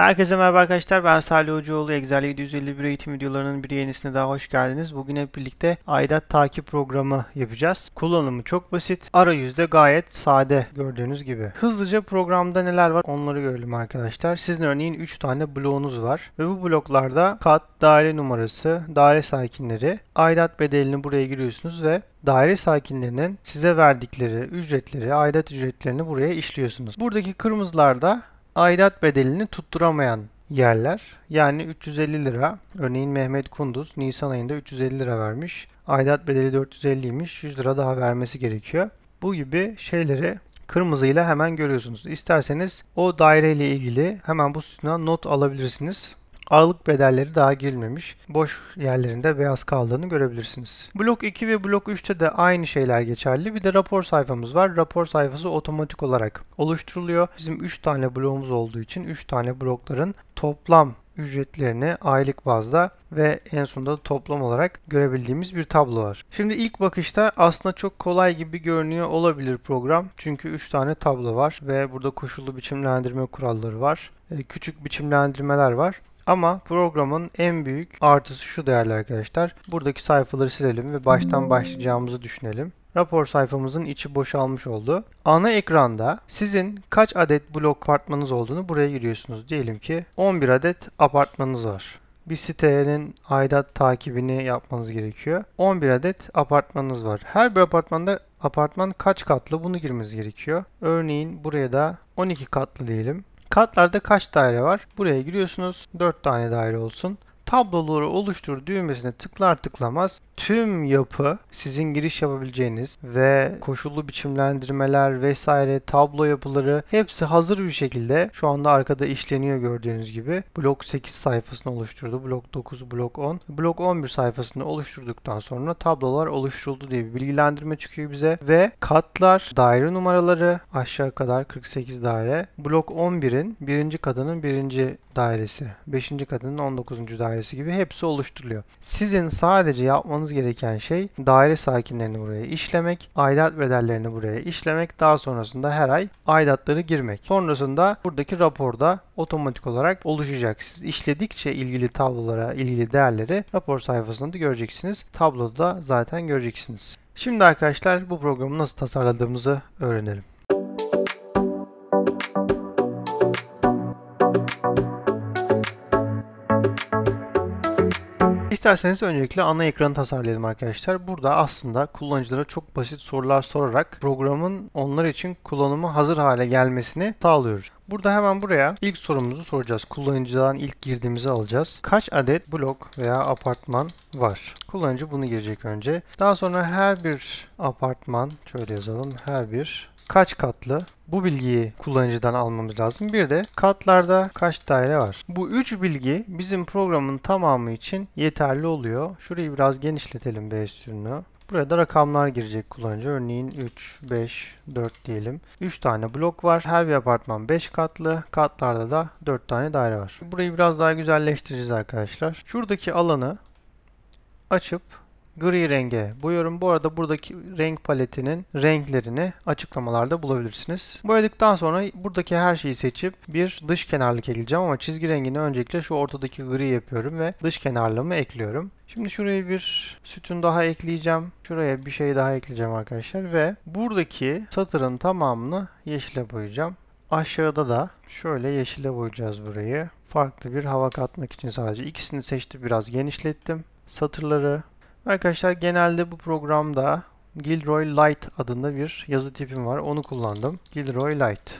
Herkese merhaba arkadaşlar ben Salih Hocaoğlu Excel 751 eğitim videolarının bir yenisine daha hoş geldiniz. Bugün hep birlikte aidat takip programı yapacağız. Kullanımı çok basit. Arayüzde gayet sade gördüğünüz gibi. Hızlıca programda neler var onları görelim arkadaşlar. Sizin örneğin 3 tane bloğunuz var ve bu bloklarda kat, daire numarası, daire sakinleri, aidat bedelini buraya giriyorsunuz ve daire sakinlerinin size verdikleri ücretleri, aidat ücretlerini buraya işliyorsunuz. Buradaki kırmızılar da Aidat bedelini tutturamayan yerler. Yani 350 lira. Örneğin Mehmet Kunduz Nisan ayında 350 lira vermiş. Aidat bedeli 450 450'ymiş. 100 lira daha vermesi gerekiyor. Bu gibi şeyleri kırmızıyla hemen görüyorsunuz. İsterseniz o daireyle ilgili hemen bu sütuna not alabilirsiniz. Aralık bedelleri daha girilmemiş. Boş yerlerinde beyaz kaldığını görebilirsiniz. Blok 2 ve blok 3'te de aynı şeyler geçerli. Bir de rapor sayfamız var. Rapor sayfası otomatik olarak oluşturuluyor. Bizim 3 tane bloğumuz olduğu için 3 tane blokların toplam ücretlerini aylık bazda ve en sonunda toplam olarak görebildiğimiz bir tablo var. Şimdi ilk bakışta aslında çok kolay gibi görünüyor olabilir program. Çünkü 3 tane tablo var ve burada koşullu biçimlendirme kuralları var. Ee, küçük biçimlendirmeler var. Ama programın en büyük artısı şu değerli arkadaşlar. Buradaki sayfaları silelim ve baştan başlayacağımızı düşünelim. Rapor sayfamızın içi boşalmış oldu. Ana ekranda sizin kaç adet blok apartmanınız olduğunu buraya giriyorsunuz. Diyelim ki 11 adet apartmanınız var. Bir sitenin aidat takibini yapmanız gerekiyor. 11 adet apartmanınız var. Her bir apartmanda apartman kaç katlı bunu girmeniz gerekiyor. Örneğin buraya da 12 katlı diyelim. Katlarda kaç daire var? Buraya giriyorsunuz. 4 tane daire olsun. Tabloları oluştur düğmesine tıklar tıklamaz tüm yapı sizin giriş yapabileceğiniz ve koşullu biçimlendirmeler vesaire tablo yapıları hepsi hazır bir şekilde şu anda arkada işleniyor gördüğünüz gibi. Blok 8 sayfasını oluşturdu. Blok 9, blok 10. Blok 11 sayfasını oluşturduktan sonra tablolar oluşturuldu diye bir bilgilendirme çıkıyor bize ve katlar, daire numaraları aşağı kadar 48 daire. Blok 11'in birinci kadının birinci dairesi, beşinci kadının 19. dairesi gibi hepsi oluşturuluyor. Sizin sadece yapmanız yapmanız gereken şey daire sakinlerini buraya işlemek, aidat bedellerini buraya işlemek, daha sonrasında her ay aidatları girmek. Sonrasında buradaki raporda otomatik olarak oluşacak. Siz işledikçe ilgili tablolara, ilgili değerleri rapor sayfasında göreceksiniz. Tabloda da zaten göreceksiniz. Şimdi arkadaşlar bu programı nasıl tasarladığımızı öğrenelim. İsterseniz öncelikle ana ekranı tasarlayalım arkadaşlar. Burada aslında kullanıcılara çok basit sorular sorarak programın onlar için kullanımı hazır hale gelmesini sağlıyoruz. Burada hemen buraya ilk sorumuzu soracağız. Kullanıcıdan ilk girdiğimizi alacağız. Kaç adet blok veya apartman var? Kullanıcı bunu girecek önce. Daha sonra her bir apartman şöyle yazalım. Her bir kaç katlı bu bilgiyi kullanıcıdan almamız lazım. Bir de katlarda kaç daire var. Bu üç bilgi bizim programın tamamı için yeterli oluyor. Şurayı biraz genişletelim base sürünü. Buraya da rakamlar girecek kullanıcı. Örneğin 3, 5, 4 diyelim. 3 tane blok var. Her bir apartman 5 katlı. Katlarda da 4 tane daire var. Burayı biraz daha güzelleştireceğiz arkadaşlar. Şuradaki alanı açıp gri renge boyuyorum. Bu arada buradaki renk paletinin renklerini açıklamalarda bulabilirsiniz. Boyadıktan sonra buradaki her şeyi seçip bir dış kenarlık ekleyeceğim ama çizgi rengini öncelikle şu ortadaki gri yapıyorum ve dış kenarlığımı ekliyorum. Şimdi şuraya bir sütun daha ekleyeceğim. Şuraya bir şey daha ekleyeceğim arkadaşlar ve buradaki satırın tamamını yeşile boyayacağım. Aşağıda da şöyle yeşile boyayacağız burayı. Farklı bir hava katmak için sadece ikisini seçti biraz genişlettim. Satırları Arkadaşlar genelde bu programda Gilroy Light adında bir yazı tipim var. Onu kullandım. Gilroy Light.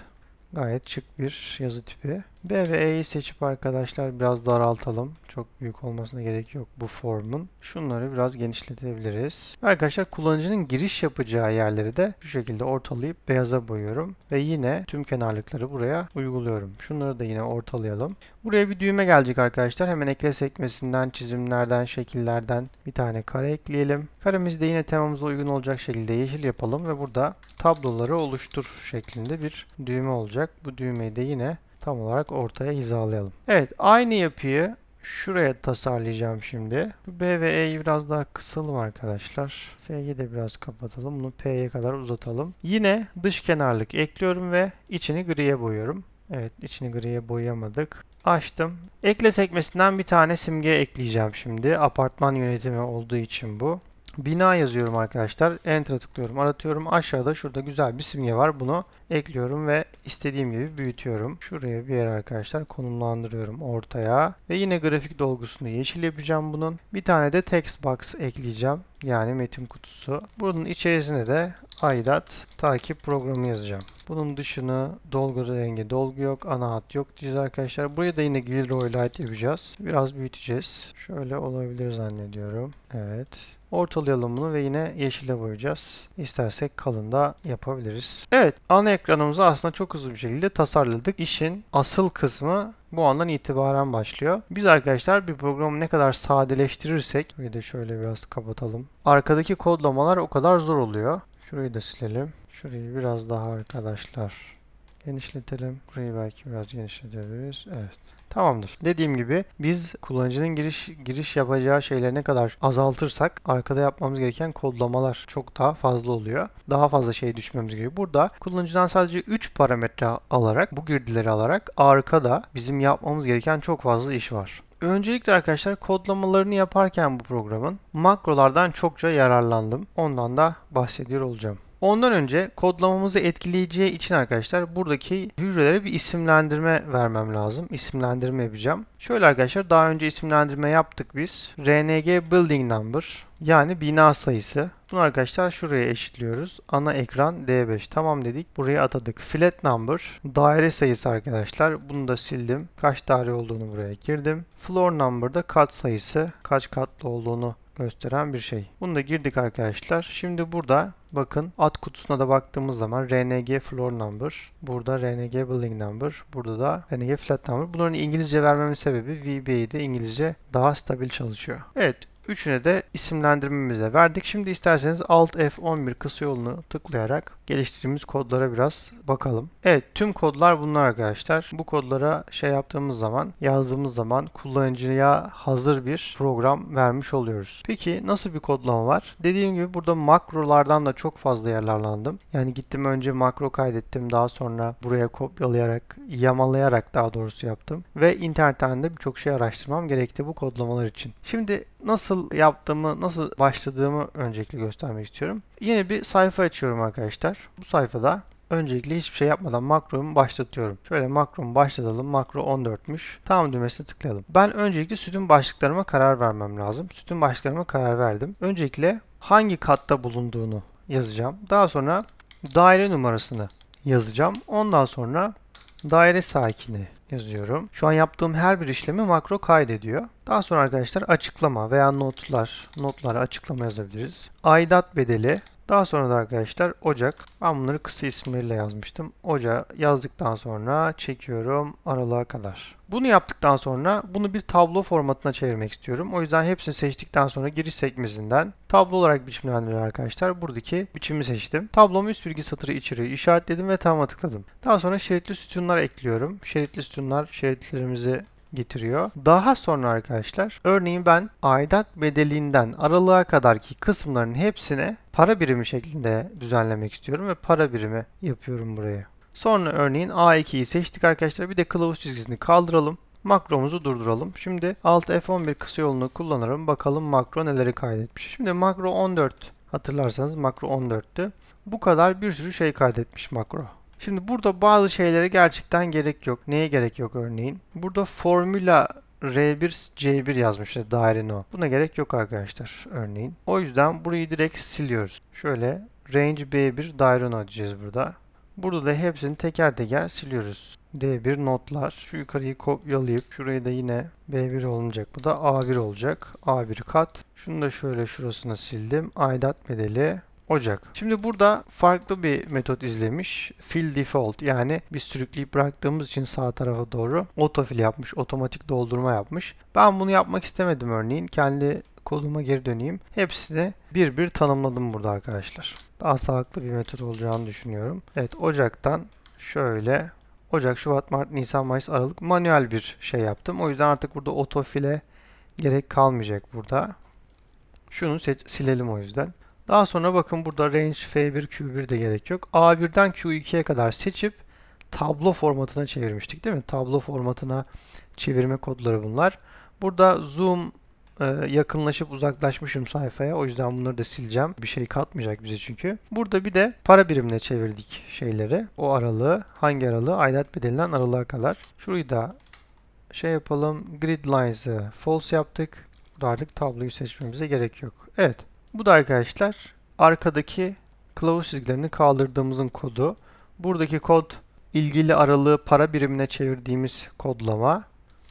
Gayet şık bir yazı tipi. B ve E'yi seçip arkadaşlar biraz daraltalım. Çok büyük olmasına gerek yok bu formun. Şunları biraz genişletebiliriz. Arkadaşlar kullanıcının giriş yapacağı yerleri de şu şekilde ortalayıp beyaza boyuyorum. Ve yine tüm kenarlıkları buraya uyguluyorum. Şunları da yine ortalayalım. Buraya bir düğme gelecek arkadaşlar. Hemen ekle sekmesinden, çizimlerden, şekillerden bir tane kare ekleyelim. Karemizi de yine temamıza uygun olacak şekilde yeşil yapalım ve burada tabloları oluştur şeklinde bir düğme olacak. Bu düğmeyi de yine tam olarak ortaya hizalayalım. Evet aynı yapıyı şuraya tasarlayacağım şimdi. Şu B ve E'yi biraz daha kısalım arkadaşlar. F'yi de biraz kapatalım. Bunu P'ye kadar uzatalım. Yine dış kenarlık ekliyorum ve içini griye boyuyorum. Evet içini griye boyayamadık. Açtım. Ekle sekmesinden bir tane simge ekleyeceğim şimdi. Apartman yönetimi olduğu için bu. Bina yazıyorum arkadaşlar. Enter tıklıyorum. Aratıyorum. Aşağıda şurada güzel bir simge var. Bunu ekliyorum ve istediğim gibi büyütüyorum. Şuraya bir yer arkadaşlar konumlandırıyorum ortaya. Ve yine grafik dolgusunu yeşil yapacağım bunun. Bir tane de text box ekleyeceğim. Yani metin kutusu. Bunun içerisine de aidat takip programı yazacağım. Bunun dışını dolgu rengi dolgu yok, ana hat yok diyeceğiz arkadaşlar. Buraya da yine Gilroy Light yapacağız. Biraz büyüteceğiz. Şöyle olabilir zannediyorum. Evet. Ortalayalım bunu ve yine yeşile boyayacağız. İstersek kalın da yapabiliriz. Evet ana ekranımızı aslında çok hızlı bir şekilde tasarladık. İşin asıl kısmı bu andan itibaren başlıyor. Biz arkadaşlar bir programı ne kadar sadeleştirirsek bir de şöyle biraz kapatalım. Arkadaki kodlamalar o kadar zor oluyor. Şurayı da silelim. Şurayı biraz daha arkadaşlar Genişletelim. Burayı belki biraz genişletebiliriz. Evet. Tamamdır. Dediğim gibi biz kullanıcının giriş giriş yapacağı şeyleri ne kadar azaltırsak arkada yapmamız gereken kodlamalar çok daha fazla oluyor. Daha fazla şey düşmemiz gerekiyor. Burada kullanıcıdan sadece 3 parametre alarak bu girdileri alarak arkada bizim yapmamız gereken çok fazla iş var. Öncelikle arkadaşlar kodlamalarını yaparken bu programın makrolardan çokça yararlandım. Ondan da bahsediyor olacağım. Ondan önce kodlamamızı etkileyeceği için arkadaşlar buradaki hücrelere bir isimlendirme vermem lazım. İsimlendirme yapacağım. Şöyle arkadaşlar daha önce isimlendirme yaptık biz. RNG Building Number yani bina sayısı. Bunu arkadaşlar şuraya eşitliyoruz. Ana ekran D5 tamam dedik. Buraya atadık. Flat number daire sayısı arkadaşlar. Bunu da sildim. Kaç daire olduğunu buraya girdim. Floor number da kat sayısı. Kaç katlı olduğunu gösteren bir şey. Bunu da girdik arkadaşlar. Şimdi burada bakın ad kutusuna da baktığımız zaman RNG floor number, burada RNG building number, burada da RNG flat number. Bunların İngilizce vermemin sebebi VBA'de İngilizce daha stabil çalışıyor. Evet Üçüne de isimlendirmemize verdik. Şimdi isterseniz Alt F11 kısa yolunu tıklayarak geliştirdiğimiz kodlara biraz bakalım. Evet tüm kodlar bunlar arkadaşlar. Bu kodlara şey yaptığımız zaman yazdığımız zaman kullanıcıya hazır bir program vermiş oluyoruz. Peki nasıl bir kodlama var? Dediğim gibi burada makrolardan da çok fazla yararlandım. Yani gittim önce makro kaydettim daha sonra buraya kopyalayarak yamalayarak daha doğrusu yaptım. Ve internetten de birçok şey araştırmam gerekti bu kodlamalar için. Şimdi nasıl nasıl yaptığımı, nasıl başladığımı öncelikle göstermek istiyorum. Yeni bir sayfa açıyorum arkadaşlar. Bu sayfada öncelikle hiçbir şey yapmadan makromu başlatıyorum. Şöyle makromu başlatalım. Makro 14'müş. Tamam düğmesine tıklayalım. Ben öncelikle sütun başlıklarıma karar vermem lazım. Sütun başlıklarıma karar verdim. Öncelikle hangi katta bulunduğunu yazacağım. Daha sonra daire numarasını yazacağım. Ondan sonra daire sakini yazıyorum. Şu an yaptığım her bir işlemi makro kaydediyor. Daha sonra arkadaşlar açıklama veya notlar, notlara açıklama yazabiliriz. Aidat bedeli daha sonra da arkadaşlar Ocak. Ben bunları kısa isimleriyle yazmıştım. Ocağı yazdıktan sonra çekiyorum aralığa kadar. Bunu yaptıktan sonra bunu bir tablo formatına çevirmek istiyorum. O yüzden hepsini seçtikten sonra giriş sekmesinden tablo olarak biçimlendiriyor arkadaşlar. Buradaki biçimi seçtim. Tablomu üst bilgi satırı içeriği işaretledim ve tamam tıkladım. Daha sonra şeritli sütunlar ekliyorum. Şeritli sütunlar şeritlerimizi getiriyor. Daha sonra arkadaşlar örneğin ben aidat bedelinden aralığa kadarki kısımların hepsini para birimi şeklinde düzenlemek istiyorum ve para birimi yapıyorum buraya. Sonra örneğin A2'yi seçtik arkadaşlar. Bir de kılavuz çizgisini kaldıralım. Makromuzu durduralım. Şimdi Alt F11 kısa yolunu kullanırım. Bakalım makro neleri kaydetmiş. Şimdi makro 14 hatırlarsanız makro 14'tü. Bu kadar bir sürü şey kaydetmiş makro. Şimdi burada bazı şeylere gerçekten gerek yok. Neye gerek yok örneğin? Burada formula R1 C1 yazmışız dairenin o. Buna gerek yok arkadaşlar örneğin. O yüzden burayı direkt siliyoruz. Şöyle range B1 dairen açacağız burada. Burada da hepsini teker teker siliyoruz. D1 notlar. Şu yukarıyı kopyalayıp şurayı da yine B1 olmayacak. Bu da A1 olacak. A1 kat. Şunu da şöyle şurasına sildim. Aidat bedeli. Ocak. Şimdi burada farklı bir metot izlemiş. Fill default yani biz sürükleyip bıraktığımız için sağ tarafa doğru autofill yapmış. Otomatik doldurma yapmış. Ben bunu yapmak istemedim örneğin. Kendi koluma geri döneyim. Hepsini bir bir tanımladım burada arkadaşlar. Daha sağlıklı bir metot olacağını düşünüyorum. Evet Ocak'tan şöyle Ocak, Şubat, Mart, Nisan, Mayıs, Aralık manuel bir şey yaptım. O yüzden artık burada otofile gerek kalmayacak burada. Şunu seç, silelim o yüzden. Daha sonra bakın burada range F1, Q1 de gerek yok. A1'den Q2'ye kadar seçip tablo formatına çevirmiştik değil mi? Tablo formatına çevirme kodları bunlar. Burada zoom e, yakınlaşıp uzaklaşmışım sayfaya. O yüzden bunları da sileceğim. Bir şey katmayacak bize çünkü. Burada bir de para birimine çevirdik şeyleri. O aralığı hangi aralığı? Aidat bedelinden aralığa kadar. Şurayı da şey yapalım. Grid lines'ı false yaptık. Burada artık tabloyu seçmemize gerek yok. Evet. Bu da arkadaşlar arkadaki kılavuz çizgilerini kaldırdığımızın kodu. Buradaki kod ilgili aralığı para birimine çevirdiğimiz kodlama.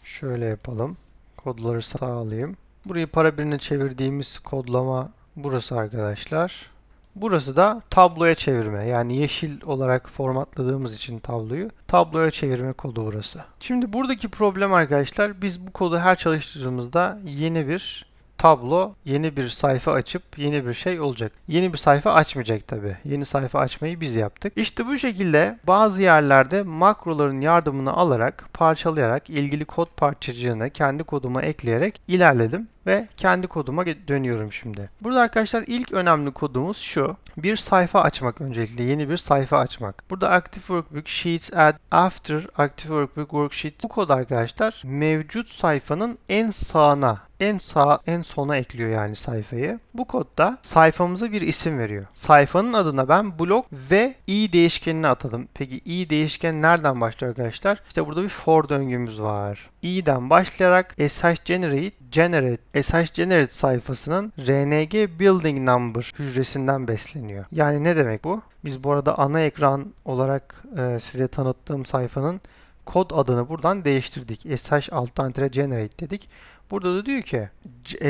Şöyle yapalım. Kodları sağlayayım. Burayı para birimine çevirdiğimiz kodlama burası arkadaşlar. Burası da tabloya çevirme. Yani yeşil olarak formatladığımız için tabloyu tabloya çevirme kodu burası. Şimdi buradaki problem arkadaşlar biz bu kodu her çalıştırdığımızda yeni bir tablo yeni bir sayfa açıp yeni bir şey olacak. Yeni bir sayfa açmayacak tabi. Yeni sayfa açmayı biz yaptık. İşte bu şekilde bazı yerlerde makroların yardımını alarak parçalayarak ilgili kod parçacığını kendi koduma ekleyerek ilerledim ve kendi koduma dönüyorum şimdi. Burada arkadaşlar ilk önemli kodumuz şu. Bir sayfa açmak öncelikle yeni bir sayfa açmak. Burada Active Workbook Sheets Add After Active Workbook Worksheet bu kod arkadaşlar mevcut sayfanın en sağına en sağ en sona ekliyor yani sayfayı. Bu kodda sayfamıza bir isim veriyor. Sayfanın adına ben blok ve i değişkenini atadım. Peki i değişken nereden başlıyor arkadaşlar? İşte burada bir for döngümüz var. E'den başlayarak SH generate generate SH generate sayfasının RNG building number hücresinden besleniyor. Yani ne demek bu? Biz bu arada ana ekran olarak e, size tanıttığım sayfanın kod adını buradan değiştirdik. SH alttan tire generate dedik. Burada da diyor ki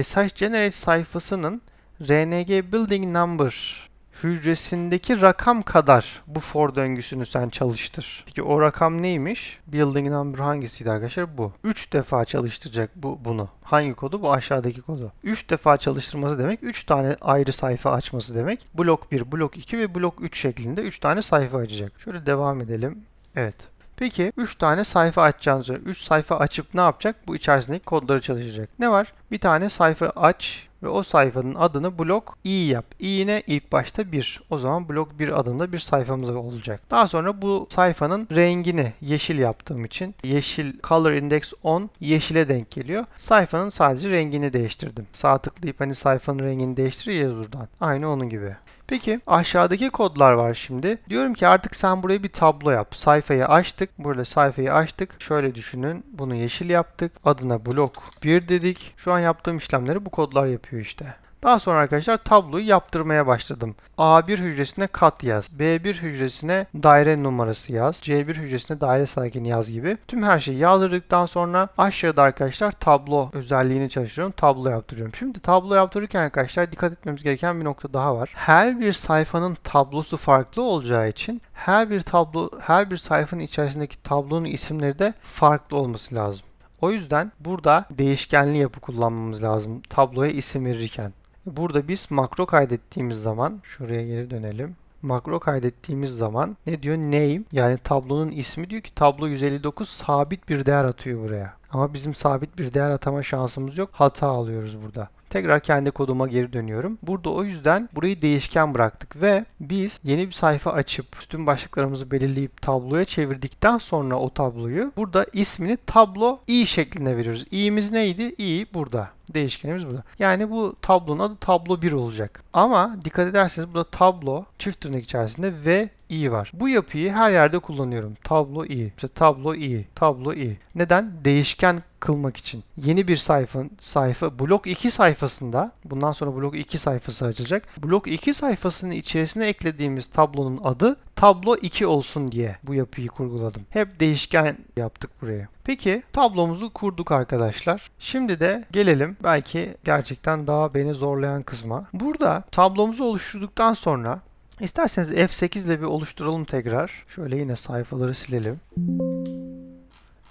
SH generate sayfasının RNG building number hücresindeki rakam kadar bu for döngüsünü sen çalıştır. Peki o rakam neymiş? Building number hangisiydi arkadaşlar? Bu. 3 defa çalıştıracak bu bunu. Hangi kodu? Bu aşağıdaki kodu. 3 defa çalıştırması demek 3 tane ayrı sayfa açması demek. Blok 1, blok 2 ve blok 3 şeklinde 3 tane sayfa açacak. Şöyle devam edelim. Evet. Peki 3 tane sayfa açacağınız üzere 3 sayfa açıp ne yapacak? Bu içerisindeki kodları çalışacak. Ne var? Bir tane sayfa aç, ve o sayfanın adını blok i yap. i yine ilk başta 1. O zaman blok 1 adında bir sayfamız olacak. Daha sonra bu sayfanın rengini yeşil yaptığım için yeşil color index 10 yeşile denk geliyor. Sayfanın sadece rengini değiştirdim. Sağ tıklayıp hani sayfanın rengini değiştiriyoruz buradan. Aynı onun gibi. Peki aşağıdaki kodlar var şimdi. Diyorum ki artık sen buraya bir tablo yap. Sayfayı açtık. Burada sayfayı açtık. Şöyle düşünün. Bunu yeşil yaptık. Adına blok 1 dedik. Şu an yaptığım işlemleri bu kodlar yapıyor işte. Daha sonra arkadaşlar tabloyu yaptırmaya başladım. A1 hücresine kat yaz. B1 hücresine daire numarası yaz. C1 hücresine daire sakini yaz gibi. Tüm her şeyi yazdırdıktan sonra aşağıda arkadaşlar tablo özelliğini çalışıyorum, Tablo yaptırıyorum. Şimdi tablo yaptırırken arkadaşlar dikkat etmemiz gereken bir nokta daha var. Her bir sayfanın tablosu farklı olacağı için her bir tablo her bir sayfanın içerisindeki tablonun isimleri de farklı olması lazım. O yüzden burada değişkenli yapı kullanmamız lazım tabloya isim verirken. Burada biz makro kaydettiğimiz zaman şuraya geri dönelim. Makro kaydettiğimiz zaman ne diyor? Name yani tablonun ismi diyor ki tablo 159 sabit bir değer atıyor buraya. Ama bizim sabit bir değer atama şansımız yok. Hata alıyoruz burada. Tekrar kendi koduma geri dönüyorum. Burada o yüzden burayı değişken bıraktık ve biz yeni bir sayfa açıp üstün başlıklarımızı belirleyip tabloya çevirdikten sonra o tabloyu burada ismini tablo i şeklinde veriyoruz. i'miz neydi? i burada değişkenimiz burada. Yani bu tablonun adı tablo 1 olacak. Ama dikkat ederseniz burada tablo çift tırnak içerisinde ve i var. Bu yapıyı her yerde kullanıyorum. Tablo i, işte tablo i, tablo i. Neden? Değişken kılmak için. Yeni bir sayfa, sayfa blok 2 sayfasında bundan sonra blok 2 sayfası açılacak. Blok 2 sayfasının içerisine eklediğimiz tablonun adı tablo 2 olsun diye bu yapıyı kurguladım. Hep değişken yaptık buraya. Peki tablomuzu kurduk arkadaşlar. Şimdi de gelelim belki gerçekten daha beni zorlayan kısma. Burada tablomuzu oluşturduktan sonra İsterseniz F8 ile bir oluşturalım tekrar. Şöyle yine sayfaları silelim.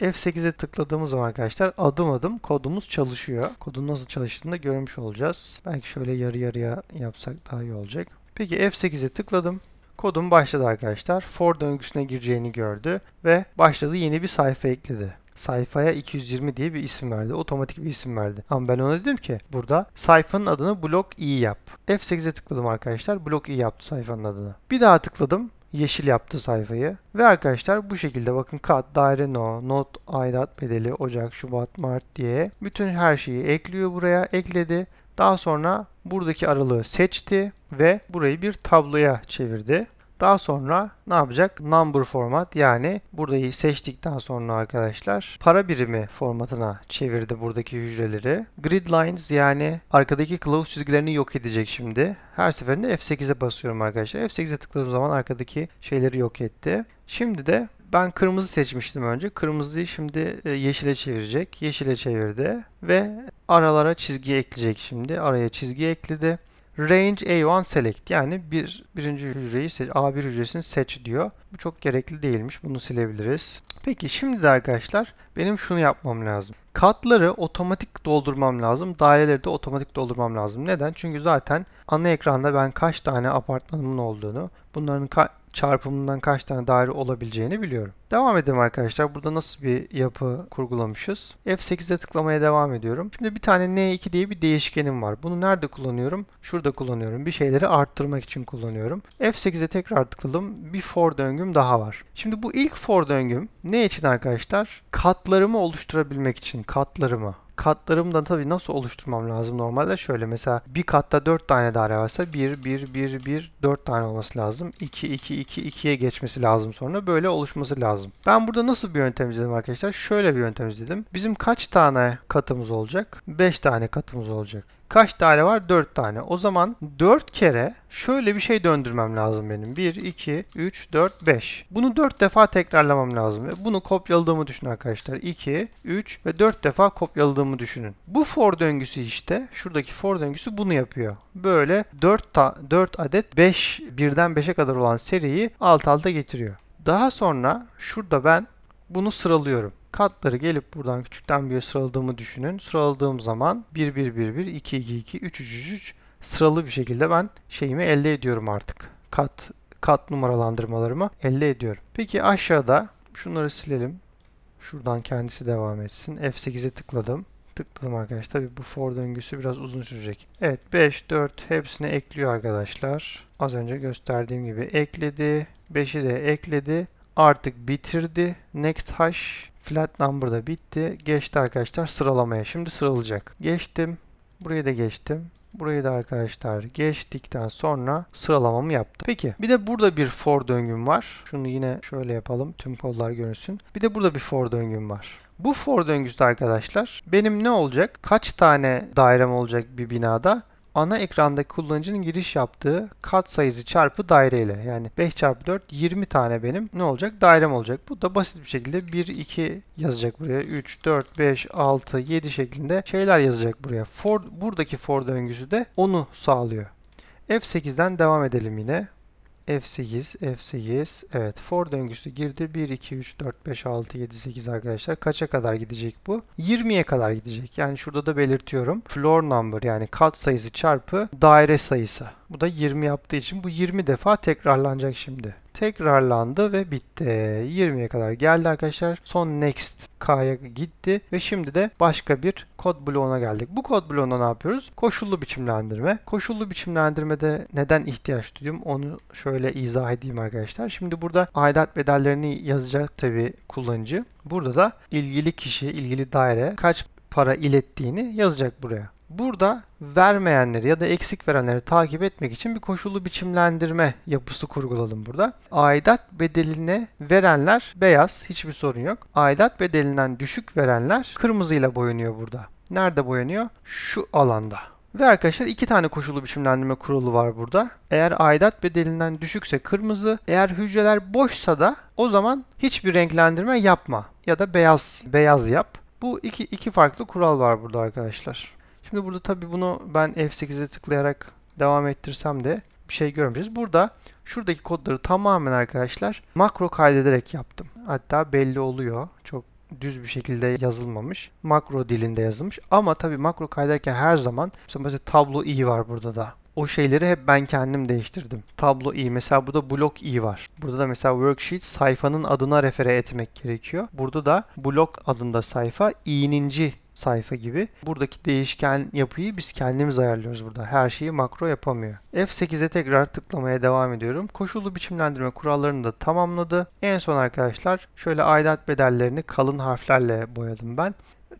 F8'e tıkladığımız zaman arkadaşlar adım adım kodumuz çalışıyor. Kodun nasıl çalıştığını da görmüş olacağız. Belki şöyle yarı yarıya yapsak daha iyi olacak. Peki F8'e tıkladım. Kodum başladı arkadaşlar. For döngüsüne gireceğini gördü ve başladı yeni bir sayfa ekledi sayfaya 220 diye bir isim verdi. Otomatik bir isim verdi. Ama ben ona dedim ki burada sayfanın adını blok i yap. F8'e tıkladım arkadaşlar. Blok i yaptı sayfanın adını. Bir daha tıkladım yeşil yaptı sayfayı. Ve arkadaşlar bu şekilde bakın kat, daire no, not, aidat bedeli, ocak, şubat, mart diye bütün her şeyi ekliyor buraya. Ekledi. Daha sonra buradaki aralığı seçti ve burayı bir tabloya çevirdi. Daha sonra ne yapacak? Number format yani burayı seçtikten sonra arkadaşlar para birimi formatına çevirdi buradaki hücreleri. Grid lines yani arkadaki kılavuz çizgilerini yok edecek şimdi. Her seferinde F8'e basıyorum arkadaşlar. F8'e tıkladığım zaman arkadaki şeyleri yok etti. Şimdi de ben kırmızı seçmiştim önce. Kırmızıyı şimdi e, yeşile çevirecek. Yeşile çevirdi ve aralara çizgi ekleyecek şimdi. Araya çizgi ekledi. Range A1 select yani bir, birinci hücreyi seç, A1 hücresini seç diyor. Bu çok gerekli değilmiş. Bunu silebiliriz. Peki şimdi de arkadaşlar benim şunu yapmam lazım. Katları otomatik doldurmam lazım. Daireleri de otomatik doldurmam lazım. Neden? Çünkü zaten ana ekranda ben kaç tane apartmanımın olduğunu, bunların ka çarpımından kaç tane daire olabileceğini biliyorum. Devam edelim arkadaşlar. Burada nasıl bir yapı kurgulamışız? F8'e tıklamaya devam ediyorum. Şimdi bir tane N2 diye bir değişkenim var. Bunu nerede kullanıyorum? Şurada kullanıyorum. Bir şeyleri arttırmak için kullanıyorum. F8'e tekrar tıkladım. Bir for döngüm daha var. Şimdi bu ilk for döngüm ne için arkadaşlar? Katlarımı oluşturabilmek için. Katlarımı katlarımı da tabii nasıl oluşturmam lazım normalde şöyle mesela bir katta 4 tane daire varsa 1 1 1 1 4 tane olması lazım. 2 2 2 2'ye geçmesi lazım sonra böyle oluşması lazım lazım. Ben burada nasıl bir yöntem izledim arkadaşlar? Şöyle bir yöntem izledim. Bizim kaç tane katımız olacak? 5 tane katımız olacak. Kaç tane var? 4 tane. O zaman 4 kere şöyle bir şey döndürmem lazım benim. 1, 2, 3, 4, 5. Bunu 4 defa tekrarlamam lazım. Ve bunu kopyaladığımı düşünün arkadaşlar. 2, 3 ve 4 defa kopyaladığımı düşünün. Bu for döngüsü işte. Şuradaki for döngüsü bunu yapıyor. Böyle 4, ta, 4 adet 5, birden 5'e kadar olan seriyi alt alta getiriyor. Daha sonra şurada ben bunu sıralıyorum. Katları gelip buradan küçükten büyüğe sıraladığımı düşünün. Sıraladığım zaman 1 1 1 1 2 2 2 3 3 3 3 sıralı bir şekilde ben şeyimi elde ediyorum artık. Kat kat numaralandırmalarımı elde ediyorum. Peki aşağıda şunları silelim. Şuradan kendisi devam etsin. F8'e tıkladım tıkladım arkadaşlar. Tabii bu for döngüsü biraz uzun sürecek. Evet 5, 4 hepsini ekliyor arkadaşlar. Az önce gösterdiğim gibi ekledi. 5'i de ekledi. Artık bitirdi. Next hash flat number da bitti. Geçti arkadaşlar sıralamaya. Şimdi sıralayacak. Geçtim. Buraya da geçtim. Burayı da arkadaşlar geçtikten sonra sıralamamı yaptım. Peki bir de burada bir for döngüm var. Şunu yine şöyle yapalım. Tüm kollar görünsün. Bir de burada bir for döngüm var. Bu for döngüsü arkadaşlar benim ne olacak? Kaç tane dairem olacak bir binada? ana ekranda kullanıcının giriş yaptığı kat sayısı çarpı daireyle yani 5 çarpı 4 20 tane benim ne olacak dairem olacak. Bu da basit bir şekilde 1 2 yazacak buraya 3 4 5 6 7 şeklinde şeyler yazacak buraya. For buradaki for döngüsü de onu sağlıyor. F8'den devam edelim yine. F8, F8. Evet for döngüsü girdi. 1, 2, 3, 4, 5, 6, 7, 8 arkadaşlar. Kaça kadar gidecek bu? 20'ye kadar gidecek. Yani şurada da belirtiyorum. Floor number yani kat sayısı çarpı daire sayısı. Bu da 20 yaptığı için bu 20 defa tekrarlanacak şimdi tekrarlandı ve bitti. 20'ye kadar geldi arkadaşlar. Son next K'ya gitti ve şimdi de başka bir kod bloğuna geldik. Bu kod bloğunda ne yapıyoruz? Koşullu biçimlendirme. Koşullu biçimlendirmede neden ihtiyaç duydum onu şöyle izah edeyim arkadaşlar. Şimdi burada aidat bedellerini yazacak tabi kullanıcı. Burada da ilgili kişi, ilgili daire kaç para ilettiğini yazacak buraya. Burada vermeyenleri ya da eksik verenleri takip etmek için bir koşullu biçimlendirme yapısı kurgulalım burada. Aidat bedeline verenler beyaz, hiçbir sorun yok. Aidat bedelinden düşük verenler kırmızıyla boyanıyor burada. Nerede boyanıyor? Şu alanda. Ve arkadaşlar iki tane koşullu biçimlendirme kuralı var burada. Eğer aidat bedelinden düşükse kırmızı, eğer hücreler boşsa da o zaman hiçbir renklendirme yapma ya da beyaz beyaz yap. Bu iki, iki farklı kural var burada arkadaşlar. Şimdi burada tabi bunu ben F8'e tıklayarak devam ettirsem de bir şey görmeyeceğiz. Burada şuradaki kodları tamamen arkadaşlar makro kaydederek yaptım. Hatta belli oluyor. Çok düz bir şekilde yazılmamış. Makro dilinde yazılmış. Ama tabi makro kaydederken her zaman mesela, tablo i var burada da. O şeyleri hep ben kendim değiştirdim. Tablo i mesela burada blok i var. Burada da mesela worksheet sayfanın adına refere etmek gerekiyor. Burada da blok adında sayfa i'ninci sayfa gibi. Buradaki değişken yapıyı biz kendimiz ayarlıyoruz burada. Her şeyi makro yapamıyor. F8'e tekrar tıklamaya devam ediyorum. Koşullu biçimlendirme kurallarını da tamamladı. En son arkadaşlar şöyle aidat bedellerini kalın harflerle boyadım ben.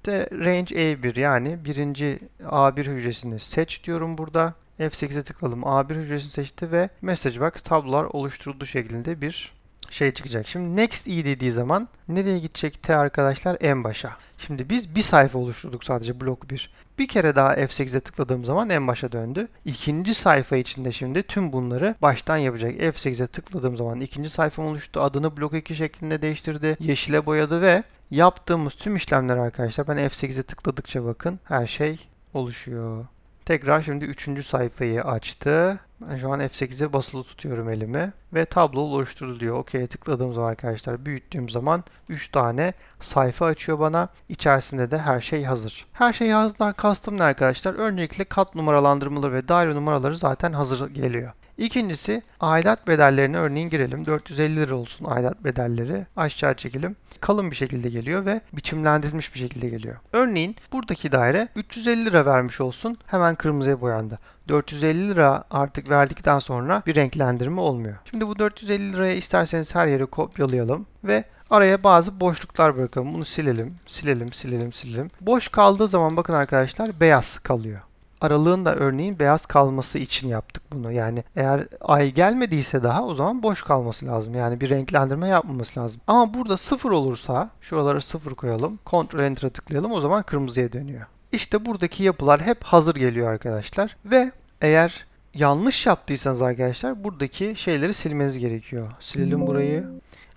De range A1 yani birinci A1 hücresini seç diyorum burada. F8'e tıkladım. A1 hücresini seçti ve message box tablolar oluşturuldu şeklinde bir şey çıkacak. Şimdi next i e dediği zaman nereye gidecek t arkadaşlar? En başa. Şimdi biz bir sayfa oluşturduk sadece blok 1. Bir kere daha F8'e tıkladığım zaman en başa döndü. İkinci sayfa içinde şimdi tüm bunları baştan yapacak. F8'e tıkladığım zaman ikinci sayfam oluştu. Adını blok 2 şeklinde değiştirdi. Yeşile boyadı ve yaptığımız tüm işlemler arkadaşlar ben F8'e tıkladıkça bakın her şey oluşuyor. Tekrar şimdi üçüncü sayfayı açtı. Ben şu an F8'e basılı tutuyorum elimi ve tablo oluşturuluyor. diyor. OK'ye tıkladığım zaman arkadaşlar büyüttüğüm zaman 3 tane sayfa açıyor bana. İçerisinde de her şey hazır. Her şey hazırdan kastım ne arkadaşlar? Öncelikle kat numaralandırmaları ve daire numaraları zaten hazır geliyor. İkincisi aidat bedellerine örneğin girelim. 450 lira olsun aidat bedelleri. Aşağı çekelim. Kalın bir şekilde geliyor ve biçimlendirilmiş bir şekilde geliyor. Örneğin buradaki daire 350 lira vermiş olsun. Hemen kırmızıya boyandı. 450 lira artık verdikten sonra bir renklendirme olmuyor. Şimdi bu 450 liraya isterseniz her yeri kopyalayalım ve araya bazı boşluklar bırakalım. Bunu silelim, silelim, silelim, silelim. Boş kaldığı zaman bakın arkadaşlar beyaz kalıyor aralığın da örneğin beyaz kalması için yaptık bunu. Yani eğer ay gelmediyse daha o zaman boş kalması lazım. Yani bir renklendirme yapmaması lazım. Ama burada sıfır olursa şuralara sıfır koyalım. Ctrl Enter'a tıklayalım o zaman kırmızıya dönüyor. İşte buradaki yapılar hep hazır geliyor arkadaşlar. Ve eğer yanlış yaptıysanız arkadaşlar buradaki şeyleri silmeniz gerekiyor. Silelim burayı.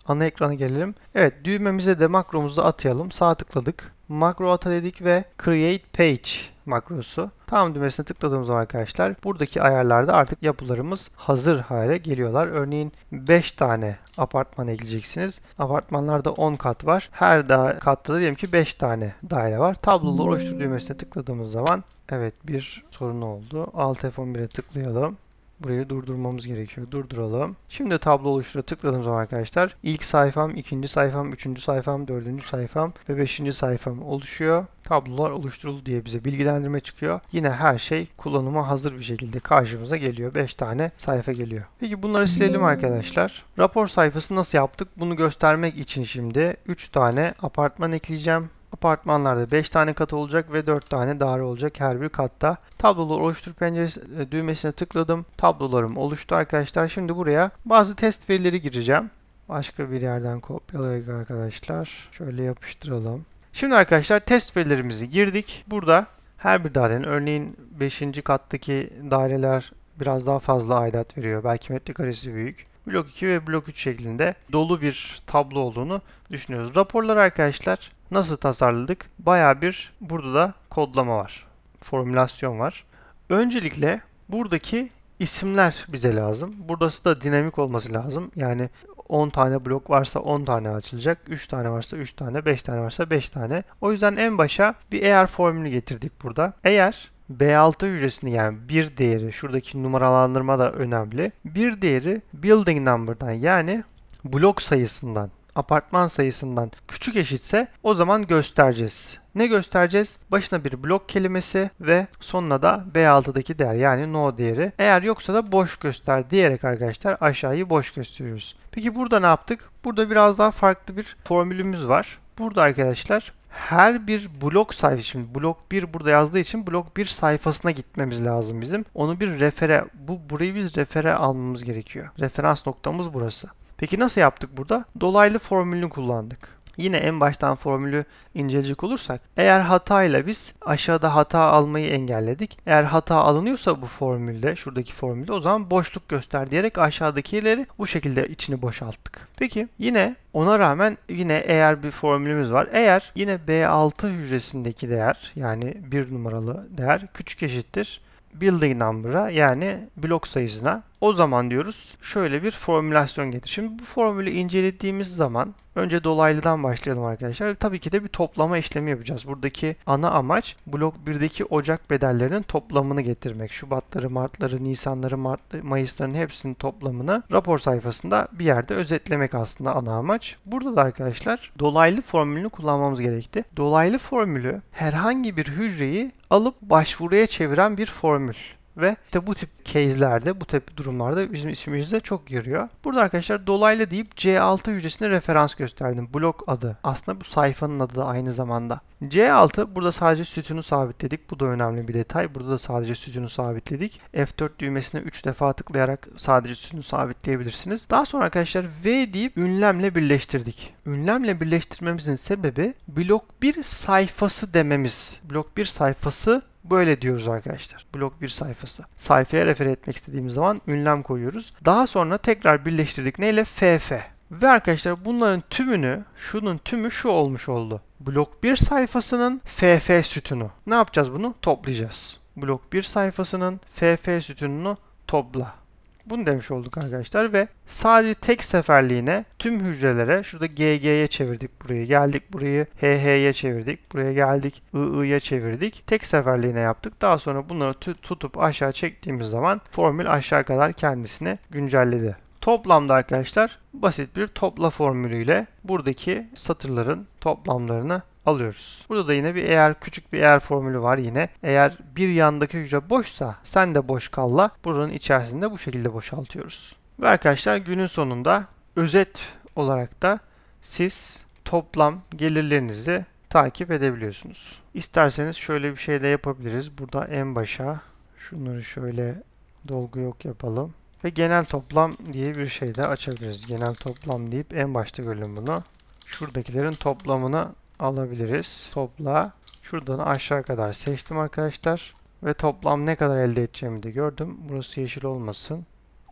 Ana ekrana gelelim. Evet düğmemize de makromuzu atayalım. Sağ tıkladık. Makro ata dedik ve Create Page makrosu. Tamam düğmesine tıkladığımız zaman arkadaşlar buradaki ayarlarda artık yapılarımız hazır hale geliyorlar. Örneğin 5 tane apartman ekleyeceksiniz. Apartmanlarda 10 kat var. Her da katta da diyelim ki 5 tane daire var. Tablolu oluştur düğmesine tıkladığımız zaman evet bir sorun oldu. Alt F11'e tıklayalım. Burayı durdurmamız gerekiyor. Durduralım. Şimdi tablo oluştura tıkladığım zaman arkadaşlar ilk sayfam, ikinci sayfam, üçüncü sayfam, dördüncü sayfam ve beşinci sayfam oluşuyor. Tablolar oluşturuldu diye bize bilgilendirme çıkıyor. Yine her şey kullanıma hazır bir şekilde karşımıza geliyor. 5 tane sayfa geliyor. Peki bunları silelim arkadaşlar. Rapor sayfası nasıl yaptık? Bunu göstermek için şimdi 3 tane apartman ekleyeceğim. Apartmanlarda 5 tane kat olacak ve 4 tane daire olacak her bir katta. Tabloları oluştur penceresi e, düğmesine tıkladım. Tablolarım oluştu arkadaşlar. Şimdi buraya bazı test verileri gireceğim. Başka bir yerden kopyalayarak arkadaşlar. Şöyle yapıştıralım. Şimdi arkadaşlar test verilerimizi girdik. Burada her bir dairenin örneğin 5. kattaki daireler biraz daha fazla aidat veriyor. Belki metrekaresi büyük. Blok 2 ve blok 3 şeklinde dolu bir tablo olduğunu düşünüyoruz. Raporlar arkadaşlar Nasıl tasarladık? Baya bir burada da kodlama var. Formülasyon var. Öncelikle buradaki isimler bize lazım. Burası da dinamik olması lazım. Yani 10 tane blok varsa 10 tane açılacak. 3 tane varsa 3 tane, 5 tane varsa 5 tane. O yüzden en başa bir eğer formülü getirdik burada. Eğer B6 hücresini yani bir değeri şuradaki numaralandırma da önemli. Bir değeri building number'dan yani blok sayısından apartman sayısından küçük eşitse o zaman göstereceğiz. Ne göstereceğiz? Başına bir blok kelimesi ve sonuna da B6'daki değer yani no değeri. Eğer yoksa da boş göster diyerek arkadaşlar aşağıyı boş gösteriyoruz. Peki burada ne yaptık? Burada biraz daha farklı bir formülümüz var. Burada arkadaşlar her bir blok sayfası şimdi blok 1 burada yazdığı için blok 1 sayfasına gitmemiz lazım bizim. Onu bir refere bu burayı biz refere almamız gerekiyor. Referans noktamız burası. Peki nasıl yaptık burada? Dolaylı formülünü kullandık. Yine en baştan formülü inceleyecek olursak eğer hatayla biz aşağıda hata almayı engelledik. Eğer hata alınıyorsa bu formülde şuradaki formülde o zaman boşluk göster diyerek aşağıdakileri bu şekilde içini boşalttık. Peki yine ona rağmen yine eğer bir formülümüz var. Eğer yine B6 hücresindeki değer yani bir numaralı değer küçük eşittir building number'a yani blok sayısına o zaman diyoruz şöyle bir formülasyon getir. Şimdi bu formülü incelediğimiz zaman önce dolaylıdan başlayalım arkadaşlar. Tabii ki de bir toplama işlemi yapacağız. Buradaki ana amaç blok 1'deki ocak bedellerinin toplamını getirmek. Şubatları, Martları, Nisanları, Martları, Mayısların hepsinin toplamını rapor sayfasında bir yerde özetlemek aslında ana amaç. Burada da arkadaşlar dolaylı formülünü kullanmamız gerekti. Dolaylı formülü herhangi bir hücreyi alıp başvuruya çeviren bir formül. Ve işte bu tip case'lerde, bu tip durumlarda bizim ismimizde çok giriyor. Burada arkadaşlar dolaylı deyip C6 hücresine referans gösterdim. Blok adı. Aslında bu sayfanın adı da aynı zamanda. C6 burada sadece sütunu sabitledik. Bu da önemli bir detay. Burada da sadece sütunu sabitledik. F4 düğmesine 3 defa tıklayarak sadece sütunu sabitleyebilirsiniz. Daha sonra arkadaşlar V deyip ünlemle birleştirdik. Ünlemle birleştirmemizin sebebi blok 1 sayfası dememiz. Blok 1 sayfası Böyle diyoruz arkadaşlar. Blok bir sayfası. Sayfaya refer etmek istediğimiz zaman ünlem koyuyoruz. Daha sonra tekrar birleştirdik neyle? FF. Ve arkadaşlar bunların tümünü, şunun tümü şu olmuş oldu. Blok 1 sayfasının FF sütunu. Ne yapacağız bunu? Toplayacağız. Blok 1 sayfasının FF sütununu topla. Bunu demiş olduk arkadaşlar ve sadece tek seferliğine tüm hücrelere şurada GG'ye çevirdik buraya geldik burayı HH'ye çevirdik buraya geldik II'ye çevirdik. Tek seferliğine yaptık. Daha sonra bunları tutup aşağı çektiğimiz zaman formül aşağı kadar kendisini güncelledi. Toplamda arkadaşlar basit bir topla formülüyle buradaki satırların toplamlarını alıyoruz. Burada da yine bir eğer küçük bir eğer formülü var yine. Eğer bir yandaki hücre boşsa sen de boş kalla. Buranın içerisinde bu şekilde boşaltıyoruz. Ve arkadaşlar günün sonunda özet olarak da siz toplam gelirlerinizi takip edebiliyorsunuz. İsterseniz şöyle bir şey de yapabiliriz. Burada en başa şunları şöyle dolgu yok yapalım. Ve genel toplam diye bir şey de açabiliriz. Genel toplam deyip en başta görün bunu. Şuradakilerin toplamını alabiliriz. Topla. Şuradan aşağı kadar seçtim arkadaşlar. Ve toplam ne kadar elde edeceğimi de gördüm. Burası yeşil olmasın.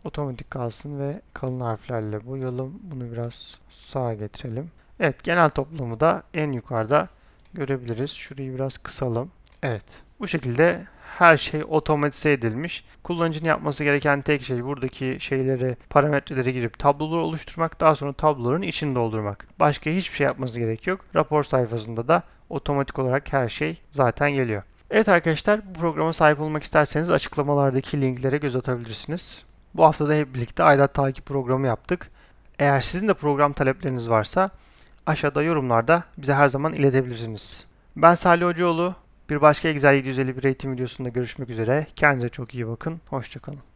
Otomatik kalsın ve kalın harflerle boyayalım. Bunu biraz sağa getirelim. Evet genel toplamı da en yukarıda görebiliriz. Şurayı biraz kısalım. Evet bu şekilde her şey otomatize edilmiş. Kullanıcının yapması gereken tek şey buradaki şeyleri, parametreleri girip tabloları oluşturmak, daha sonra tabloların içini doldurmak. Başka hiçbir şey yapması gerek yok. Rapor sayfasında da otomatik olarak her şey zaten geliyor. Evet arkadaşlar bu programa sahip olmak isterseniz açıklamalardaki linklere göz atabilirsiniz. Bu hafta da hep birlikte aidat takip programı yaptık. Eğer sizin de program talepleriniz varsa aşağıda yorumlarda bize her zaman iletebilirsiniz. Ben Salih Hocaoğlu, bir başka Excel 751 eğitim videosunda görüşmek üzere. Kendinize çok iyi bakın. Hoşçakalın.